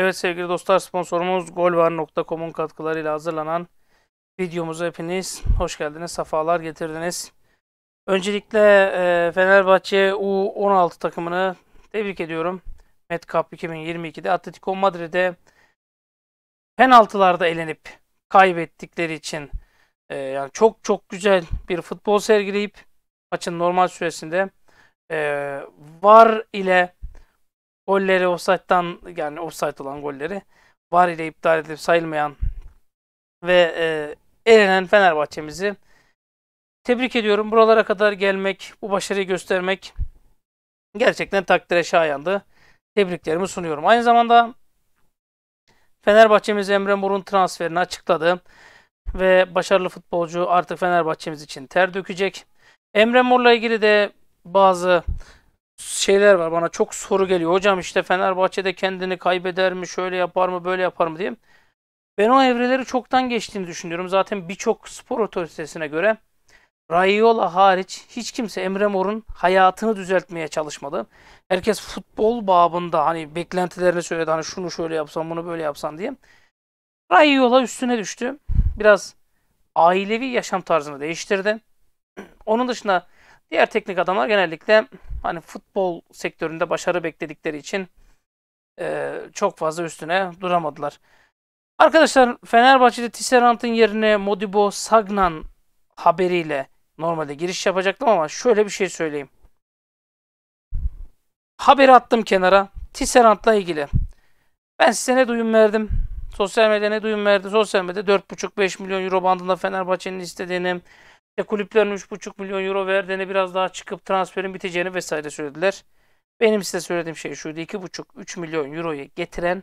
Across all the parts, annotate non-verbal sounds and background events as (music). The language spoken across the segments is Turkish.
Evet sevgili dostlar sponsorumuz golvar.com'un katkılarıyla hazırlanan videomuza hepiniz hoş geldiniz, sefalar getirdiniz. Öncelikle e, Fenerbahçe U16 takımını tebrik ediyorum. Met Cup 2022'de Atletico Madrid'e penaltılarda elenip kaybettikleri için e, yani çok çok güzel bir futbol sergileyip maçın normal süresinde e, var ile golleri offside'dan yani offside olan golleri var ile iptal edip sayılmayan ve e, erenen Fenerbahçe'mizi tebrik ediyorum. Buralara kadar gelmek, bu başarıyı göstermek gerçekten takdire şayandı. Tebriklerimi sunuyorum. Aynı zamanda Fenerbahçe'miz Emre Mor'un transferini açıkladı ve başarılı futbolcu artık Fenerbahçe'miz için ter dökecek. Emre Mor'la ilgili de bazı şeyler var. Bana çok soru geliyor. Hocam işte Fenerbahçe'de kendini kaybeder mi, şöyle yapar mı, böyle yapar mı diye. Ben o evreleri çoktan geçtiğini düşünüyorum. Zaten birçok spor otoritesine göre Raiola hariç hiç kimse Emre Mor'un hayatını düzeltmeye çalışmadı. Herkes futbol babında hani beklentilerini söyledi. Hani şunu şöyle yapsan, bunu böyle yapsan diye. Raiola üstüne düştü. Biraz ailevi yaşam tarzını değiştirdi. (clears throat) Onun dışında Diğer teknik adamlar genellikle hani futbol sektöründe başarı bekledikleri için e, çok fazla üstüne duramadılar. Arkadaşlar Fenerbahçe'de Tisserant'ın yerine Modibo Sagnan haberiyle normalde giriş yapacaktım ama şöyle bir şey söyleyeyim. Haberi attım kenara. Tisserant'la ilgili. Ben size ne duyum verdim? Sosyal medyada ne duyum verdi? Sosyal medyada 4,5-5 milyon euro bandında Fenerbahçe'nin istediğini, işte kulüplerin 3,5 milyon euro verdiğini biraz daha çıkıp transferin biteceğini vesaire söylediler. Benim size söylediğim şey şuydu. 2,5-3 milyon euroyu getiren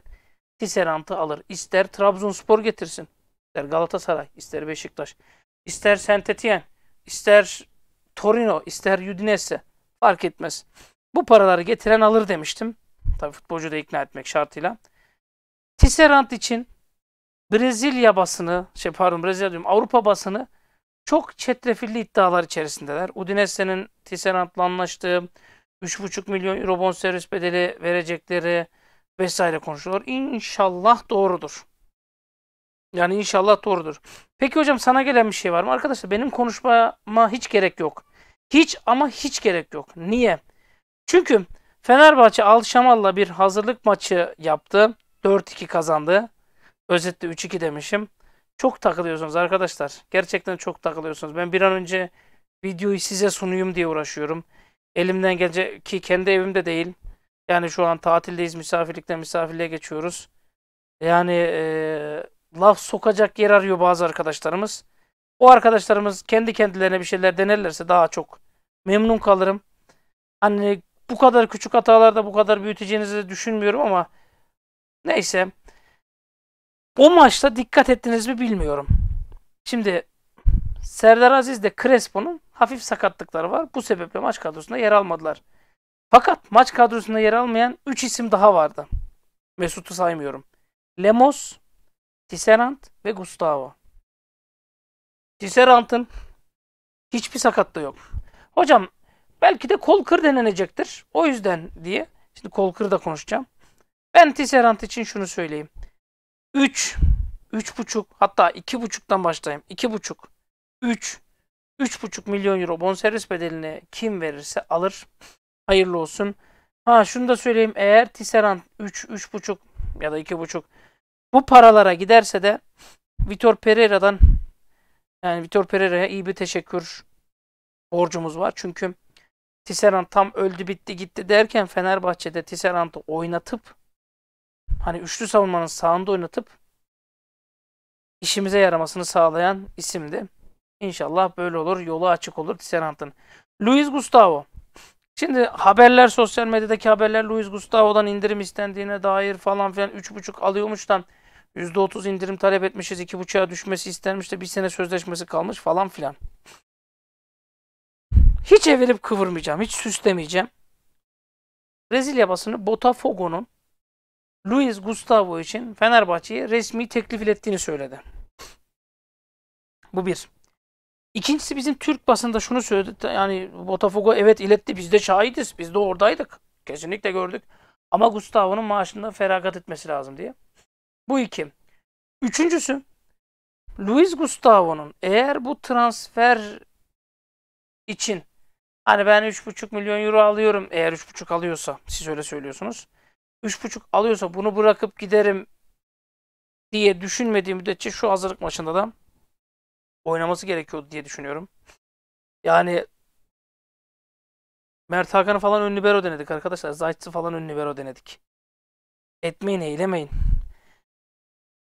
Tisserant'ı alır. İster Trabzonspor getirsin. ister Galatasaray, ister Beşiktaş. ister Saint Etienne, ister Torino, ister Udinese. Fark etmez. Bu paraları getiren alır demiştim. Tabii futbolcu da ikna etmek şartıyla. Tisserant için Brezilya basını, şey pardon Brezilya diyorum Avrupa basını çok çetrefilli iddialar içerisindeler. Udinese'nin Tisserant'la anlaştığı 3,5 milyon euro bonservis bedeli verecekleri vesaire konuşuyorlar. İnşallah doğrudur. Yani inşallah doğrudur. Peki hocam sana gelen bir şey var mı? Arkadaşlar benim konuşmama hiç gerek yok. Hiç ama hiç gerek yok. Niye? Çünkü Fenerbahçe Alşamal'la bir hazırlık maçı yaptı. 4-2 kazandı. Özetle 3-2 demişim. Çok takılıyorsunuz arkadaşlar. Gerçekten çok takılıyorsunuz. Ben bir an önce videoyu size sunayım diye uğraşıyorum. Elimden gelince ki kendi evimde değil. Yani şu an tatildeyiz, misafirlikten misafirliğe geçiyoruz. Yani e, laf sokacak yer arıyor bazı arkadaşlarımız. O arkadaşlarımız kendi kendilerine bir şeyler denerlerse daha çok memnun kalırım. Hani bu kadar küçük hatalarda bu kadar büyüteceğinizi düşünmüyorum ama neyse o maçta dikkat ettiniz mi bilmiyorum. Şimdi Serdar Aziz de Crespo'nun hafif sakatlıkları var. Bu sebeple maç kadrosunda yer almadılar. Fakat maç kadrosunda yer almayan 3 isim daha vardı. Mesut'u saymıyorum. Lemos, Tisserant ve Gustavo. Tisserant'ın hiçbir sakatlığı yok. Hocam belki de kol kır denenecektir. O yüzden diye. Şimdi kol kır da konuşacağım. Ben Tisserant için şunu söyleyeyim. 3, buçuk hatta buçuktan başlayayım. 2,5, 3, buçuk milyon euro bonservis bedelini kim verirse alır. Hayırlı olsun. Ha şunu da söyleyeyim. Eğer Tisserand 3, buçuk ya da buçuk bu paralara giderse de Vitor Pereira'dan yani Vitor Pereira'ya iyi bir teşekkür borcumuz var. Çünkü Tisserand tam öldü bitti gitti derken Fenerbahçe'de Tisserand'ı oynatıp hani üçlü savunmanın sağında oynatıp işimize yaramasını sağlayan isimdi. İnşallah böyle olur. Yolu açık olur Tisserant'ın. Luis Gustavo. Şimdi haberler sosyal medyadaki haberler Luis Gustavo'dan indirim istendiğine dair falan filan 3.5 alıyormuştan %30 indirim talep etmişiz. 2.5'a düşmesi istenmiş de bir sene sözleşmesi kalmış falan filan. Hiç evirip kıvırmayacağım. Hiç süslemeyeceğim. Brezilya basını Botafogo'nun Luis Gustavo için Fenerbahçe'ye resmi teklif ilettiğini söyledi. Bu bir. İkincisi bizim Türk basında şunu söyledi. Yani Botafogo evet iletti. Biz de şahidiz. Biz de oradaydık. Kesinlikle gördük. Ama Gustavo'nun maaşında feragat etmesi lazım diye. Bu iki. Üçüncüsü Luis Gustavo'nun eğer bu transfer için hani ben 3,5 milyon euro alıyorum eğer 3,5 alıyorsa siz öyle söylüyorsunuz. 3.5 alıyorsa bunu bırakıp giderim diye düşünmediğim müddetçe şu hazırlık maçında da oynaması gerekiyordu diye düşünüyorum. Yani Mert Hakan'ı falan ön libero denedik arkadaşlar. Zayt'sı falan ön libero denedik. Etmeyin eylemeyin.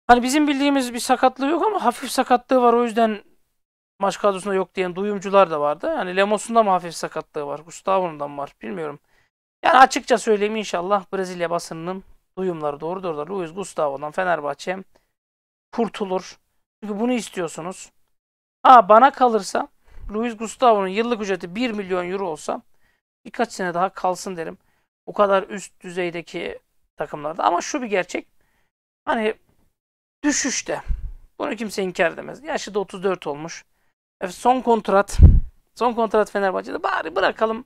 Hani bizim bildiğimiz bir sakatlığı yok ama hafif sakatlığı var. O yüzden maç kadrosunda yok diyen duyumcular da vardı. Yani Lemos'un da mı hafif sakatlığı var? Gustavo'nun da mı var? Bilmiyorum. Yani açıkça söyleyeyim inşallah Brezilya basınının duyumları doğru doğru. Luis Gustavo'dan Fenerbahçe kurtulur. Çünkü bunu istiyorsunuz. Aa bana kalırsa Luis Gustavo'nun yıllık ücreti 1 milyon euro olsa birkaç sene daha kalsın derim. O kadar üst düzeydeki takımlarda. Ama şu bir gerçek. Hani düşüşte. Bunu kimse inkar edemez. Yaşı da 34 olmuş. Son kontrat. Son kontrat Fenerbahçe'de. Bari bırakalım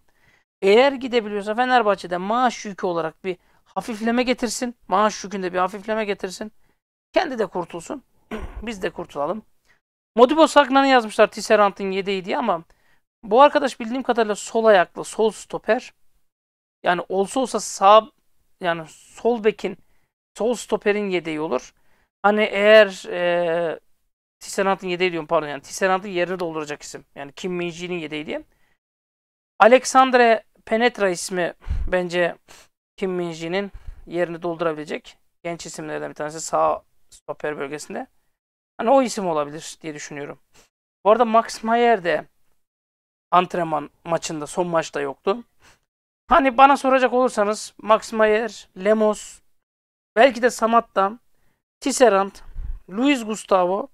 eğer gidebiliyorsa Fenerbahçe'de maaş yükü olarak bir hafifleme getirsin. Maaş yükünde bir hafifleme getirsin. Kendi de kurtulsun. (clears throat) Biz de kurtulalım. Modibo Saknan'ı yazmışlar Tisserant'ın yedeği diye ama bu arkadaş bildiğim kadarıyla sol ayaklı, sol stoper. Yani olsa olsa sağ yani sol bekin, sol stoperin yedeği olur. Hani eğer e, Tisserant'ın yedeği diyorum pardon yani Tisserant'ın yerini dolduracak isim. Yani Kim Minji'nin yedeği diye. Alexandre Penetra ismi bence Kim Minji'nin yerini doldurabilecek genç isimlerden bir tanesi sağ stoper bölgesinde. Hani o isim olabilir diye düşünüyorum. Bu arada Max Mayer de antrenman maçında son maçta yoktu. Hani bana soracak olursanız Max Mayer, Lemos, belki de Samatta, Tisserand, Luis Gustavo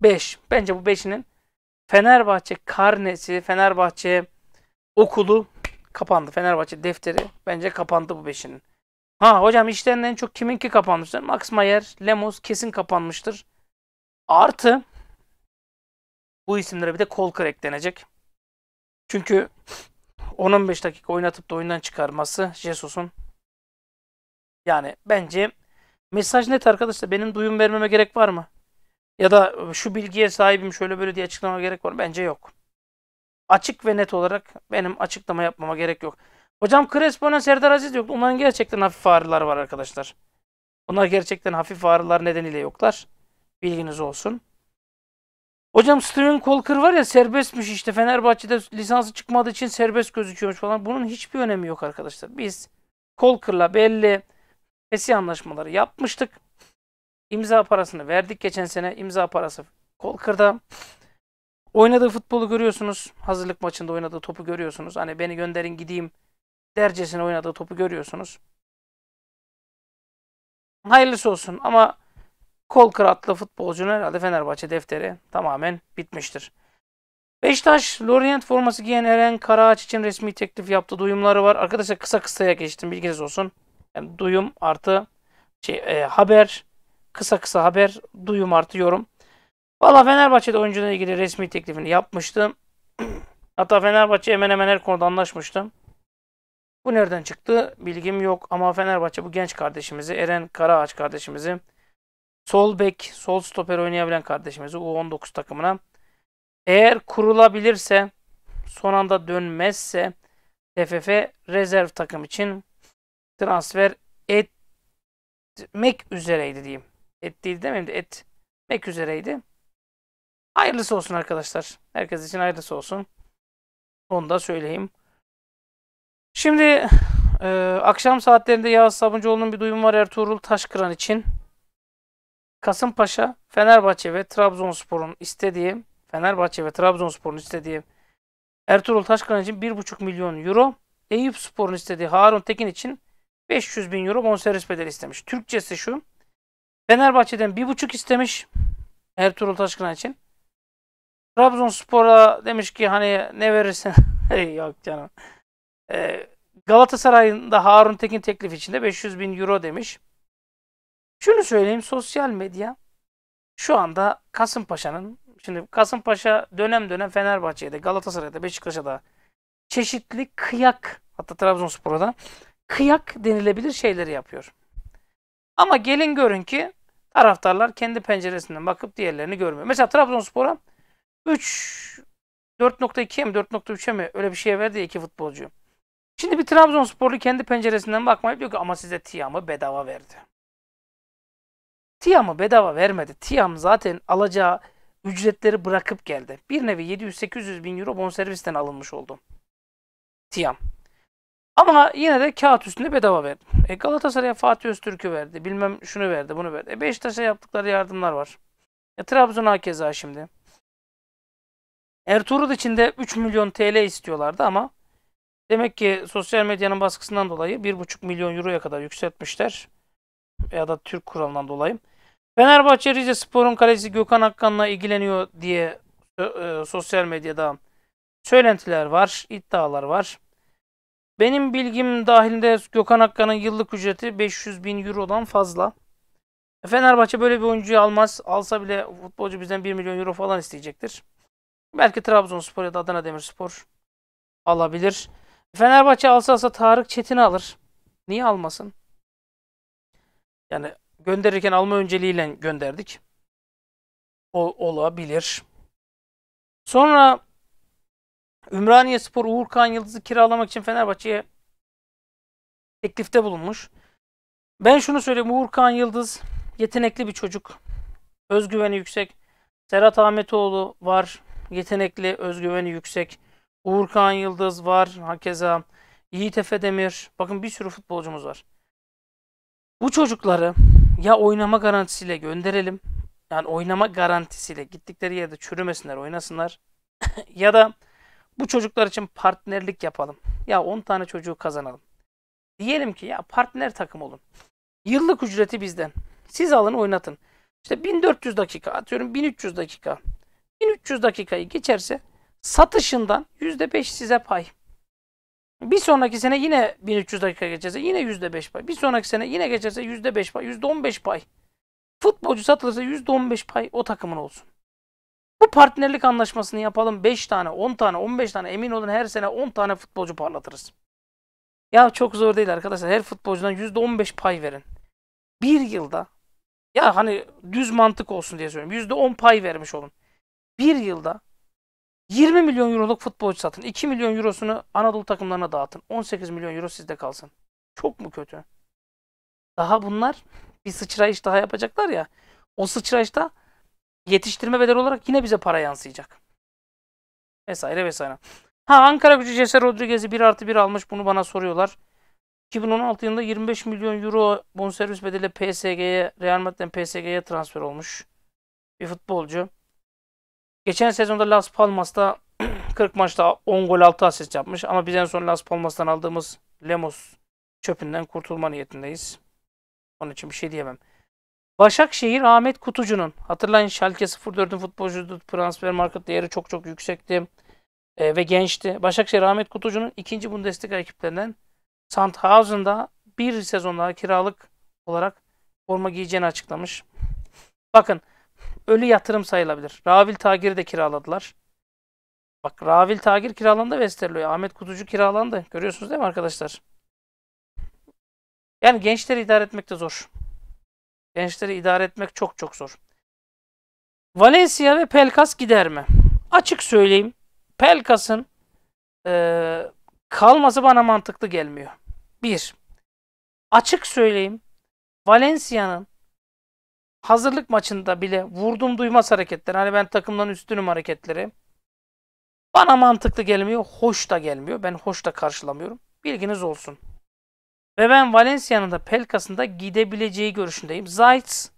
5. Bence bu 5'inin Fenerbahçe karnesi, Fenerbahçe okulu kapandı. Fenerbahçe defteri bence kapandı bu beşinin. Ha hocam işlerin en çok kimin ki kapanmıştır? Max Mayer, Lemos kesin kapanmıştır. Artı bu isimlere bir de Kolkır eklenecek. Çünkü 10-15 dakika oynatıp da oyundan çıkarması Jesus'un yani bence mesaj net arkadaşlar. Benim duyum vermeme gerek var mı? Ya da şu bilgiye sahibim şöyle böyle diye açıklama gerek var mı? Bence yok açık ve net olarak benim açıklama yapmama gerek yok. Hocam Crespo'yla Serdar Aziz yoktu. Onların gerçekten hafif ağrılar var arkadaşlar. Onlar gerçekten hafif ağrılar nedeniyle yoklar. Bilginiz olsun. Hocam Steven Colker var ya serbestmiş işte Fenerbahçe'de lisansı çıkmadığı için serbest gözüküyormuş falan. Bunun hiçbir önemi yok arkadaşlar. Biz Colker'la belli pesi anlaşmaları yapmıştık. İmza parasını verdik geçen sene. İmza parası Colker'da. Oynadığı futbolu görüyorsunuz. Hazırlık maçında oynadığı topu görüyorsunuz. Hani beni gönderin gideyim dercesine oynadığı topu görüyorsunuz. Hayırlısı olsun ama kol kıratlı futbolcunun herhalde Fenerbahçe defteri tamamen bitmiştir. Beşiktaş, Lorient forması giyen Eren Karaağaç için resmi teklif yaptı. Duyumları var. Arkadaşlar kısa kısaya geçtim. Bilginiz olsun. Yani duyum artı şey, e, haber. Kısa kısa haber. Duyum artı yorum. Valla Fenerbahçe'de oyuncuyla ilgili resmi teklifini yapmıştım. (clears throat) Hatta Fenerbahçe hemen hemen her konuda anlaşmıştım. Bu nereden çıktı bilgim yok ama Fenerbahçe bu genç kardeşimizi Eren Karaağaç kardeşimizi sol bek, sol stoper oynayabilen kardeşimizi U19 takımına eğer kurulabilirse son anda dönmezse TFF rezerv takım için transfer etmek üzereydi diyeyim. Et değil demeyeyim de etmek üzereydi. Hayırlısı olsun arkadaşlar. Herkes için hayırlısı olsun. Onu da söyleyeyim. Şimdi e, akşam saatlerinde Yağız Sabuncuoğlu'nun bir duyumu var Ertuğrul Taşkıran için. Kasımpaşa, Fenerbahçe ve Trabzonspor'un istediği Fenerbahçe ve Trabzonspor'un istediği Ertuğrul Taşkıran için 1,5 milyon euro. Eyüp Spor'un istediği Harun Tekin için 500 bin euro bonservis bedeli istemiş. Türkçesi şu. Fenerbahçe'den 1,5 istemiş Ertuğrul Taşkıran için. Trabzonspor'a demiş ki hani ne verirsin? (laughs) Yok canım. Ee, Galatasaray'ın da Harun Tekin teklif içinde 500 bin euro demiş. Şunu söyleyeyim sosyal medya şu anda Kasımpaşa'nın şimdi Kasımpaşa dönem dönem Fenerbahçe'de Galatasaray'da Galatasaray'a Beşiktaş'a da çeşitli kıyak hatta Trabzonspor'a da kıyak denilebilir şeyleri yapıyor. Ama gelin görün ki taraftarlar kendi penceresinden bakıp diğerlerini görmüyor. Mesela Trabzonspor'a 3 4.2'ye mi 4.3'e mi öyle bir şeye verdi ya iki futbolcu. Şimdi bir Trabzonsporlu kendi penceresinden bakmayıp diyor ki ama size Tiam'ı bedava verdi. Tiam'ı bedava vermedi. Tiam zaten alacağı ücretleri bırakıp geldi. Bir nevi 700-800 bin euro bonservisten alınmış oldu. Tiam. Ama yine de kağıt üstünde bedava verdi. E Galatasaray'a Fatih Öztürk'ü verdi. Bilmem şunu verdi, bunu verdi. E Beşiktaş'a yaptıkları yardımlar var. E Trabzon'a keza şimdi. Ertuğrul için de 3 milyon TL istiyorlardı ama demek ki sosyal medyanın baskısından dolayı 1,5 milyon euroya kadar yükseltmişler. Ya da Türk kuralından dolayı. Fenerbahçe Rize Spor'un kalesi Gökhan Akkan'la ilgileniyor diye e, e, sosyal medyada söylentiler var, iddialar var. Benim bilgim dahilinde Gökhan Akkan'ın yıllık ücreti 500 bin eurodan fazla. E, Fenerbahçe böyle bir oyuncuyu almaz. Alsa bile futbolcu bizden 1 milyon euro falan isteyecektir. Belki Trabzonspor ya da Adana Demirspor alabilir. Fenerbahçe alsa alsa Tarık Çetin'i alır. Niye almasın? Yani gönderirken alma önceliğiyle gönderdik. O, olabilir. Sonra Ümraniye Spor Uğurkan Yıldız'ı kiralamak için Fenerbahçe'ye teklifte bulunmuş. Ben şunu söyleyeyim. Uğurkan Yıldız yetenekli bir çocuk. Özgüveni yüksek. Serhat Ahmetoğlu var yetenekli, özgüveni yüksek. Uğurkan Yıldız var. Hakeza Yiğit Efe Demir. Bakın bir sürü futbolcumuz var. Bu çocukları ya oynama garantisiyle gönderelim. Yani oynama garantisiyle gittikleri yerde çürümesinler, oynasınlar. (laughs) ya da bu çocuklar için partnerlik yapalım. Ya 10 tane çocuğu kazanalım. Diyelim ki ya partner takım olun. Yıllık ücreti bizden. Siz alın oynatın. İşte 1400 dakika atıyorum 1300 dakika. 1300 dakikayı geçerse satışından %5 size pay. Bir sonraki sene yine 1300 dakika geçerse yine %5 pay. Bir sonraki sene yine geçerse %5 pay, %15 pay. Futbolcu satılırsa %15 pay o takımın olsun. Bu partnerlik anlaşmasını yapalım. 5 tane, 10 tane, 15 tane emin olun her sene 10 tane futbolcu parlatırız. Ya çok zor değil arkadaşlar. Her futbolcudan %15 pay verin. Bir yılda ya hani düz mantık olsun diye söylüyorum. %10 pay vermiş olun bir yılda 20 milyon euroluk futbolcu satın. 2 milyon eurosunu Anadolu takımlarına dağıtın. 18 milyon euro sizde kalsın. Çok mu kötü? Daha bunlar bir sıçrayış daha yapacaklar ya. O sıçrayışta yetiştirme bedeli olarak yine bize para yansıyacak. Vesaire vesaire. Ha Ankara gücü Cesar Rodriguez'i 1 artı 1 almış. Bunu bana soruyorlar. 2016 yılında 25 milyon euro bonservis bedeli PSG'ye, Real Madrid'den PSG'ye transfer olmuş bir futbolcu. Geçen sezonda Las Palmas'ta 40 (clears throat) maçta 10 gol 6 asist yapmış ama biz en son Las Palmas'tan aldığımız Lemos çöpünden kurtulma niyetindeyiz. Onun için bir şey diyemem. Başakşehir Ahmet Kutucu'nun hatırlayın Şalke 04'ün futbolcusu transfer market değeri çok çok yüksekti e, ve gençti. Başakşehir Ahmet Kutucu'nun ikinci Bundesliga ekiplerinden Sandhausen'da bir sezon daha kiralık olarak forma giyeceğini açıklamış. Bakın ölü yatırım sayılabilir. Ravil Tagir'i de kiraladılar. Bak Ravil Tagir kiralandı Westerlo'ya. Ahmet Kutucu kiralandı. Görüyorsunuz değil mi arkadaşlar? Yani gençleri idare etmek de zor. Gençleri idare etmek çok çok zor. Valencia ve Pelkas gider mi? Açık söyleyeyim. Pelkas'ın e, kalması bana mantıklı gelmiyor. Bir. Açık söyleyeyim. Valencia'nın hazırlık maçında bile vurdum duymaz hareketler. Hani ben takımdan üstünüm hareketleri. Bana mantıklı gelmiyor. Hoş da gelmiyor. Ben hoş da karşılamıyorum. Bilginiz olsun. Ve ben Valencia'nın da Pelkas'ın da gidebileceği görüşündeyim. Zayt.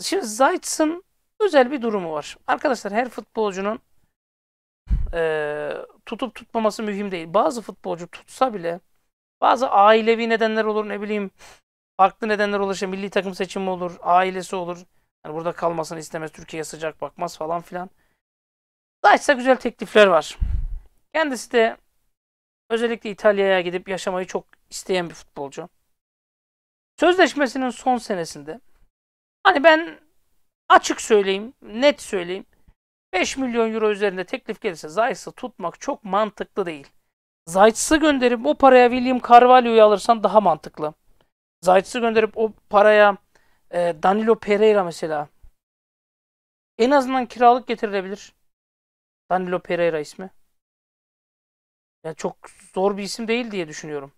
Şimdi Zayt'sın özel bir durumu var. Arkadaşlar her futbolcunun e, tutup tutmaması mühim değil. Bazı futbolcu tutsa bile bazı ailevi nedenler olur ne bileyim Farklı nedenler ulaşır. Milli takım seçimi olur. Ailesi olur. Yani burada kalmasını istemez. Türkiye'ye sıcak bakmaz falan filan. Daş'ta güzel teklifler var. Kendisi de özellikle İtalya'ya gidip yaşamayı çok isteyen bir futbolcu. Sözleşmesinin son senesinde hani ben açık söyleyeyim, net söyleyeyim. 5 milyon euro üzerinde teklif gelirse Zayt'sı tutmak çok mantıklı değil. Zayt'sı gönderip o paraya William Carvalho'yu alırsan daha mantıklı. Zayt'sı gönderip o paraya e, Danilo Pereira mesela en azından kiralık getirilebilir. Danilo Pereira ismi. Yani çok zor bir isim değil diye düşünüyorum.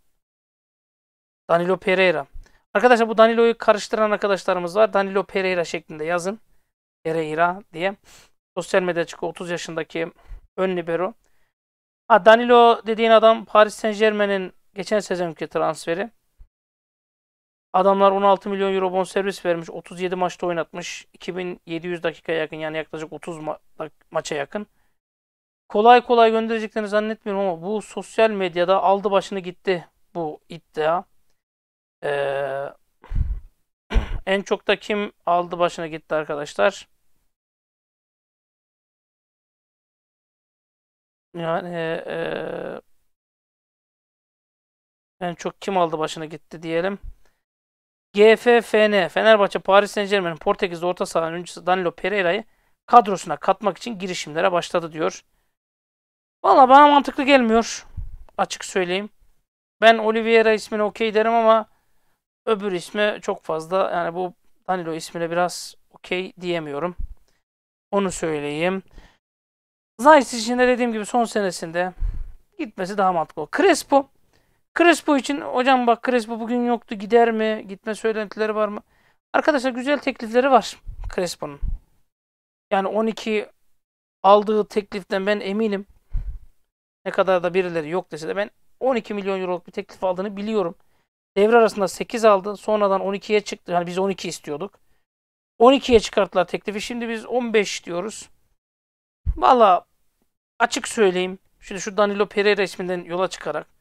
Danilo Pereira. Arkadaşlar bu Danilo'yu karıştıran arkadaşlarımız var. Danilo Pereira şeklinde yazın. Pereira diye. Sosyal medya çıkıyor 30 yaşındaki ön libero. Ha, Danilo dediğin adam Paris Saint Germain'in geçen sezonki transferi. Adamlar 16 milyon euro bonservis vermiş. 37 maçta oynatmış. 2700 dakika yakın yani yaklaşık 30 ma- maça yakın. Kolay kolay göndereceklerini zannetmiyorum ama bu sosyal medyada aldı başını gitti bu iddia. Ee, (clears throat) en çok da kim aldı başına gitti arkadaşlar? Yani e, e, en çok kim aldı başına gitti diyelim. GFFN Fenerbahçe Paris Saint Germain'in Portekiz orta saha oyuncusu Danilo Pereira'yı kadrosuna katmak için girişimlere başladı diyor. Valla bana mantıklı gelmiyor. Açık söyleyeyim. Ben Oliveira ismini okey derim ama öbür ismi çok fazla yani bu Danilo ismine biraz okey diyemiyorum. Onu söyleyeyim. Zayt için de dediğim gibi son senesinde gitmesi daha mantıklı. Crespo Crespo için hocam bak Crespo bugün yoktu gider mi? Gitme söylentileri var mı? Arkadaşlar güzel teklifleri var Crespo'nun. Yani 12 aldığı tekliften ben eminim. Ne kadar da birileri yok dese de ben 12 milyon euroluk bir teklif aldığını biliyorum. Devre arasında 8 aldı. Sonradan 12'ye çıktı. Yani biz 12 istiyorduk. 12'ye çıkarttılar teklifi. Şimdi biz 15 diyoruz. Valla açık söyleyeyim. Şimdi şu Danilo Pereira isminden yola çıkarak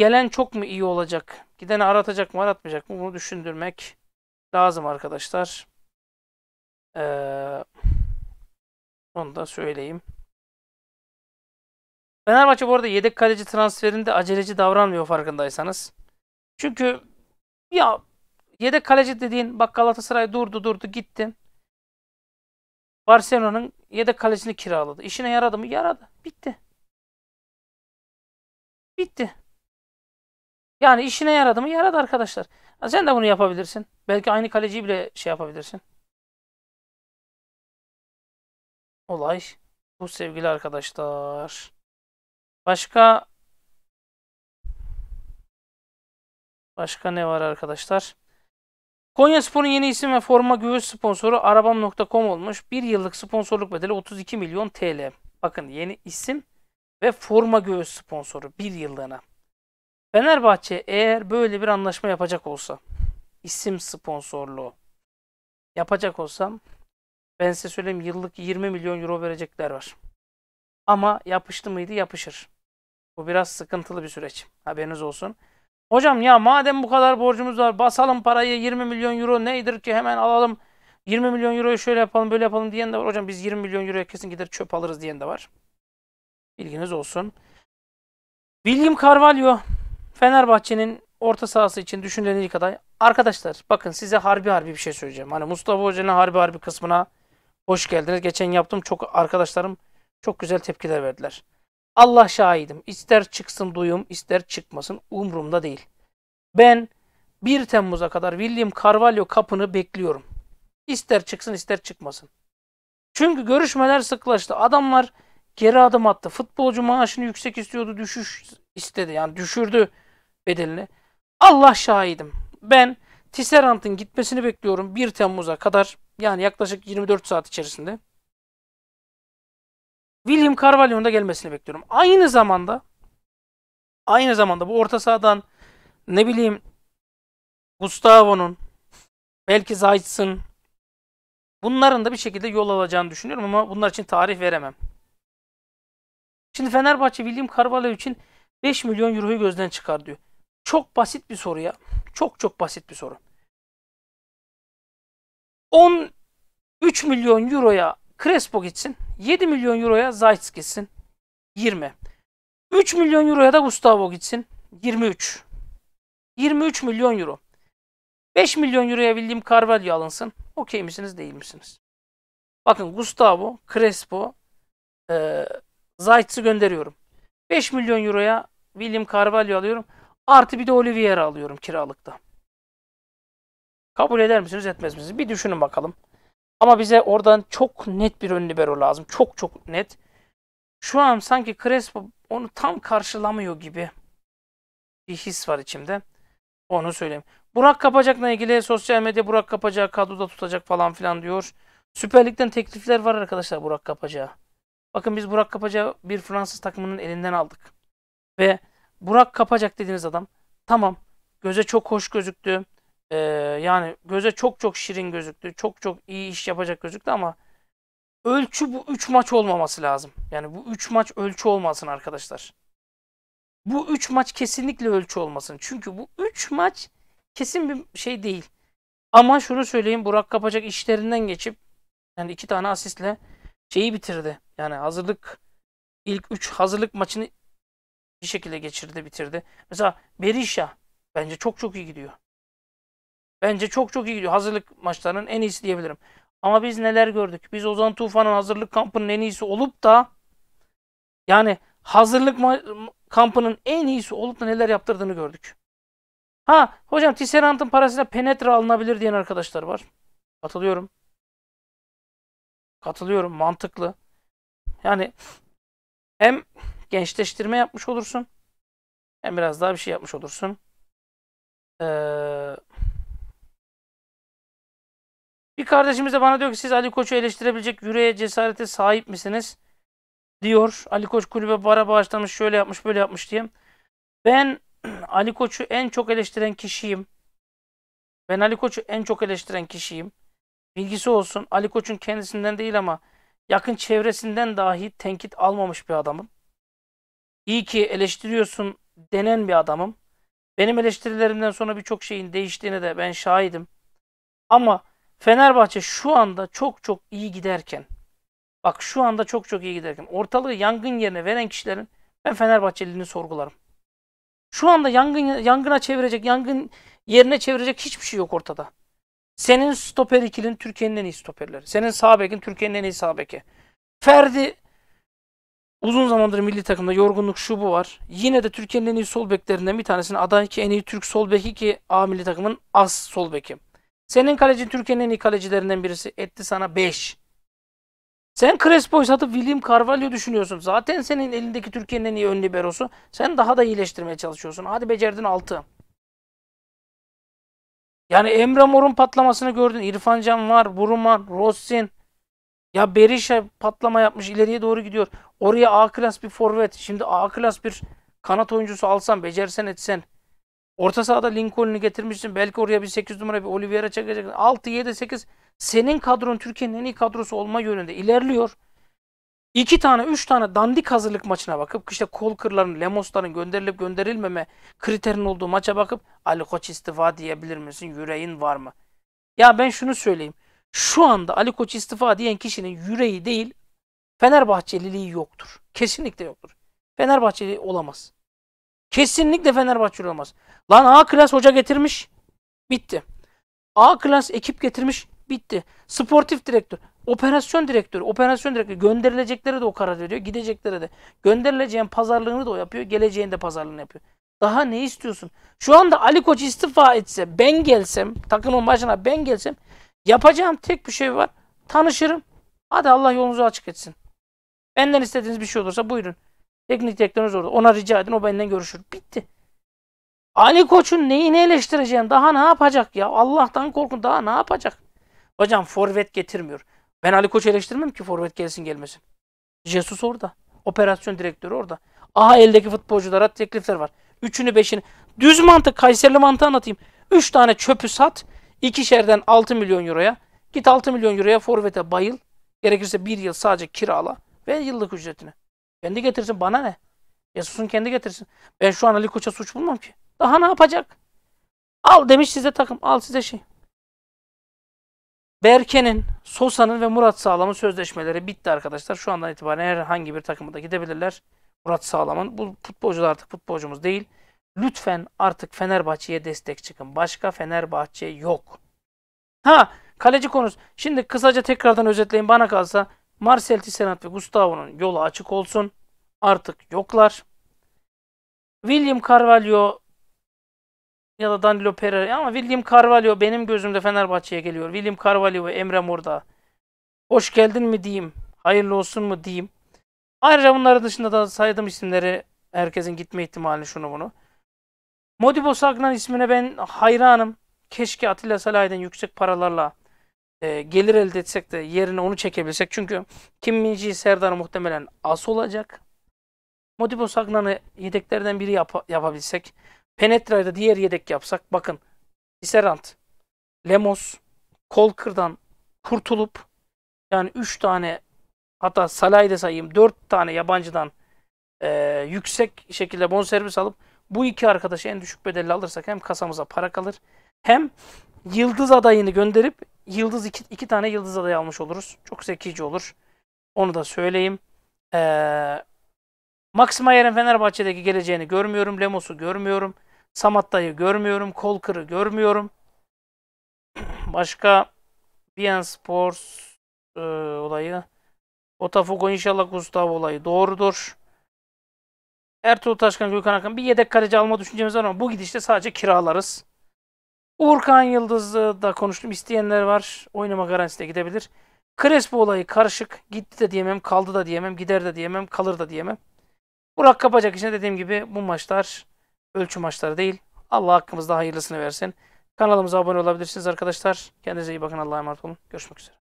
gelen çok mu iyi olacak? Gideni aratacak mı aratmayacak mı? Bunu düşündürmek lazım arkadaşlar. Ee, onu da söyleyeyim. Fenerbahçe bu arada yedek kaleci transferinde aceleci davranmıyor farkındaysanız. Çünkü ya yedek kaleci dediğin bak Galatasaray durdu durdu gitti. Barcelona'nın yedek kalecisini kiraladı. İşine yaradı mı? Yaradı. Bitti. Bitti. Yani işine yaradı mı? Yaradı arkadaşlar. Sen de bunu yapabilirsin. Belki aynı kaleciyi bile şey yapabilirsin. Olay bu sevgili arkadaşlar. Başka Başka ne var arkadaşlar? Konya Spor'un yeni isim ve forma göğüs sponsoru arabam.com olmuş. Bir yıllık sponsorluk bedeli 32 milyon TL. Bakın yeni isim ve forma göğüs sponsoru bir yıllığına. Fenerbahçe eğer böyle bir anlaşma yapacak olsa, isim sponsorluğu yapacak olsam ben size söyleyeyim yıllık 20 milyon euro verecekler var. Ama yapıştı mıydı yapışır. Bu biraz sıkıntılı bir süreç. Haberiniz olsun. Hocam ya madem bu kadar borcumuz var basalım parayı 20 milyon euro neydir ki hemen alalım. 20 milyon euroyu şöyle yapalım böyle yapalım diyen de var. Hocam biz 20 milyon euroya kesin gider çöp alırız diyen de var. Bilginiz olsun. William Carvalho Fenerbahçe'nin orta sahası için düşünülen ilk aday. Arkadaşlar bakın size harbi harbi bir şey söyleyeceğim. Hani Mustafa Hoca'nın harbi harbi kısmına hoş geldiniz. Geçen yaptım çok arkadaşlarım çok güzel tepkiler verdiler. Allah şahidim. İster çıksın duyum ister çıkmasın umurumda değil. Ben 1 Temmuz'a kadar William Carvalho kapını bekliyorum. İster çıksın ister çıkmasın. Çünkü görüşmeler sıklaştı. Adamlar geri adım attı. Futbolcu maaşını yüksek istiyordu. Düşüş istedi. Yani düşürdü bedelini. Allah şahidim. Ben Tisserant'ın gitmesini bekliyorum 1 Temmuz'a kadar. Yani yaklaşık 24 saat içerisinde. William Carvalho'nun da gelmesini bekliyorum. Aynı zamanda aynı zamanda bu orta sahadan ne bileyim Gustavo'nun belki Zayt'sın bunların da bir şekilde yol alacağını düşünüyorum ama bunlar için tarih veremem. Şimdi Fenerbahçe William Carvalho için 5 milyon euroyu gözden çıkar diyor. Çok basit bir soru ya. Çok çok basit bir soru. 13 milyon euroya Crespo gitsin. 7 milyon euroya Zayt gitsin. 20. 3 milyon euroya da Gustavo gitsin. 23. 23 milyon euro. 5 milyon euroya bildiğim Carvalho alınsın. Okey misiniz değil misiniz? Bakın Gustavo, Crespo, e, Zayt'sı gönderiyorum. 5 milyon euroya William Carvalho alıyorum. Artı bir de Oliveira alıyorum kiralıkta. Kabul eder misiniz etmez misiniz? Bir düşünün bakalım. Ama bize oradan çok net bir ön libero lazım. Çok çok net. Şu an sanki Crespo onu tam karşılamıyor gibi bir his var içimde. Onu söyleyeyim. Burak Kapacak'la ilgili sosyal medya Burak Kapacak kadroda tutacak falan filan diyor. Süper Lig'den teklifler var arkadaşlar Burak Kapacak'a. Bakın biz Burak Kapaca bir Fransız takımının elinden aldık. Ve Burak Kapacak dediğiniz adam tamam göze çok hoş gözüktü. Ee, yani göze çok çok şirin gözüktü. Çok çok iyi iş yapacak gözüktü ama ölçü bu 3 maç olmaması lazım. Yani bu 3 maç ölçü olmasın arkadaşlar. Bu 3 maç kesinlikle ölçü olmasın. Çünkü bu 3 maç kesin bir şey değil. Ama şunu söyleyeyim Burak Kapacak işlerinden geçip yani iki tane asistle şeyi bitirdi. Yani hazırlık ilk 3 hazırlık maçını bir şekilde geçirdi, bitirdi. Mesela Berisha bence çok çok iyi gidiyor. Bence çok çok iyi gidiyor. Hazırlık maçlarının en iyisi diyebilirim. Ama biz neler gördük? Biz Ozan Tufan'ın hazırlık kampının en iyisi olup da yani hazırlık kampının en iyisi olup da neler yaptırdığını gördük. Ha hocam Tisserant'ın parasıyla penetre alınabilir diyen arkadaşlar var. atılıyorum Katılıyorum mantıklı. Yani hem gençleştirme yapmış olursun hem biraz daha bir şey yapmış olursun. Ee, bir kardeşimiz de bana diyor ki siz Ali Koç'u eleştirebilecek yüreğe cesarete sahip misiniz? Diyor. Ali Koç kulübe bara bağışlamış şöyle yapmış böyle yapmış diye. Ben (clears throat) Ali Koç'u en çok eleştiren kişiyim. Ben Ali Koç'u en çok eleştiren kişiyim bilgisi olsun. Ali Koç'un kendisinden değil ama yakın çevresinden dahi tenkit almamış bir adamım. İyi ki eleştiriyorsun denen bir adamım. Benim eleştirilerimden sonra birçok şeyin değiştiğine de ben şahidim. Ama Fenerbahçe şu anda çok çok iyi giderken bak şu anda çok çok iyi giderken ortalığı yangın yerine veren kişilerin ben Fenerbahçeliliğini sorgularım. Şu anda yangın yangına çevirecek, yangın yerine çevirecek hiçbir şey yok ortada. Senin stoper ikilin Türkiye'nin en iyi stoperleri. Senin sağ bekin Türkiye'nin en iyi sağ beki. Ferdi uzun zamandır milli takımda yorgunluk şu bu var. Yine de Türkiye'nin en iyi sol beklerinden bir tanesini aday ki en iyi Türk sol beki ki A milli takımın az sol beki. Senin kalecin Türkiye'nin en iyi kalecilerinden birisi etti sana 5. Sen Crespo'yu satıp William Carvalho düşünüyorsun. Zaten senin elindeki Türkiye'nin en iyi ön liberosu. Sen daha da iyileştirmeye çalışıyorsun. Hadi becerdin 6. Yani Emre Mor'un patlamasını gördün. İrfan Can var, Buruman, Rossin. Ya Berisha patlama yapmış ileriye doğru gidiyor. Oraya A klas bir forvet. Şimdi A klas bir kanat oyuncusu alsan, becersen etsen. Orta sahada Lincoln'u getirmişsin. Belki oraya bir 8 numara bir Oliveira çekecek. 6, 7, 8. Senin kadron Türkiye'nin en iyi kadrosu olma yönünde ilerliyor iki tane, üç tane dandik hazırlık maçına bakıp işte kol Kolkırların, Lemosların gönderilip gönderilmeme kriterin olduğu maça bakıp Ali Koç istifa diyebilir misin? Yüreğin var mı? Ya ben şunu söyleyeyim. Şu anda Ali Koç istifa diyen kişinin yüreği değil Fenerbahçeliliği yoktur. Kesinlikle yoktur. Fenerbahçeli olamaz. Kesinlikle Fenerbahçeli olamaz. Lan A klas hoca getirmiş. Bitti. A klas ekip getirmiş. Bitti. Sportif direktör. Operasyon direktörü, operasyon direktörü gönderileceklere de o karar veriyor, gideceklere de. Gönderileceğin pazarlığını da o yapıyor, geleceğin de pazarlığını yapıyor. Daha ne istiyorsun? Şu anda Ali Koç istifa etse, ben gelsem, takımın başına ben gelsem yapacağım tek bir şey var. Tanışırım. Hadi Allah yolunuzu açık etsin. Benden istediğiniz bir şey olursa buyurun. Teknik direktörünüz orada. Ona rica edin. O benden görüşür. Bitti. Ali Koç'un neyini eleştireceğim? Daha ne yapacak ya? Allah'tan korkun. Daha ne yapacak? Hocam forvet getirmiyor. Ben Ali Koç eleştirmem ki forvet gelsin gelmesin. Jesus orada. Operasyon direktörü orada. Aha eldeki futbolculara teklifler var. Üçünü beşini. Düz mantık Kayserili mantığı anlatayım. Üç tane çöpü sat. İkişerden 6 milyon euroya. Git 6 milyon euroya forvete bayıl. Gerekirse bir yıl sadece kirala. Ve yıllık ücretini. Kendi getirsin bana ne? Jesus'un kendi getirsin. Ben şu an Ali Koç'a suç bulmam ki. Daha ne yapacak? Al demiş size takım. Al size şey. Berke'nin, Sosa'nın ve Murat Sağlam'ın sözleşmeleri bitti arkadaşlar. Şu andan itibaren herhangi bir takımda gidebilirler. Murat Sağlam'ın. Bu futbolcular artık futbolcumuz değil. Lütfen artık Fenerbahçe'ye destek çıkın. Başka Fenerbahçe yok. Ha kaleci konusu. Şimdi kısaca tekrardan özetleyin bana kalsa. Marcel Tisserant ve Gustavo'nun yolu açık olsun. Artık yoklar. William Carvalho ya da Danilo Pereira ama William Carvalho benim gözümde Fenerbahçe'ye geliyor. William Carvalho ve Emre Morda. Hoş geldin mi diyeyim. Hayırlı olsun mu diyeyim. Ayrıca bunların dışında da saydığım isimleri herkesin gitme ihtimali şunu bunu. Modibo Sagnan ismine ben hayranım. Keşke Atilla Salah'den yüksek paralarla e, gelir elde etsek de yerine onu çekebilsek. Çünkü Kim Minji Serdar muhtemelen as olacak. Modibo Sagnan'ı yedeklerden biri yap yapabilsek Penetra'yı da diğer yedek yapsak bakın Tisserant, Lemos, Kolkır'dan kurtulup yani 3 tane hatta Salah'ı da sayayım 4 tane yabancıdan e, yüksek şekilde bonservis alıp bu iki arkadaşı en düşük bedelle alırsak hem kasamıza para kalır hem yıldız adayını gönderip yıldız iki, iki tane yıldız adayı almış oluruz. Çok zekice olur. Onu da söyleyeyim. Ee, Maxim Ayer'in Fenerbahçe'deki geleceğini görmüyorum. Lemos'u görmüyorum. Samatta'yı görmüyorum. Kolkır'ı görmüyorum. (clears throat) Başka Bian Sports e, olayı. Otafogo inşallah Gustavo olayı doğrudur. Ertuğrul Taşkan, Gökhan Akan bir yedek kaleci alma düşüncemiz var ama bu gidişte sadece kiralarız. Uğurkan Yıldız'ı da konuştum. isteyenler var. Oynama garantisi de gidebilir. Crespo olayı karışık. Gitti de diyemem, kaldı da diyemem, gider de diyemem, kalır da diyemem. Burak Kapacak için dediğim gibi bu maçlar ölçü maçları değil. Allah hakkımızda hayırlısını versin. Kanalımıza abone olabilirsiniz arkadaşlar. Kendinize iyi bakın. Allah'a emanet olun. Görüşmek üzere.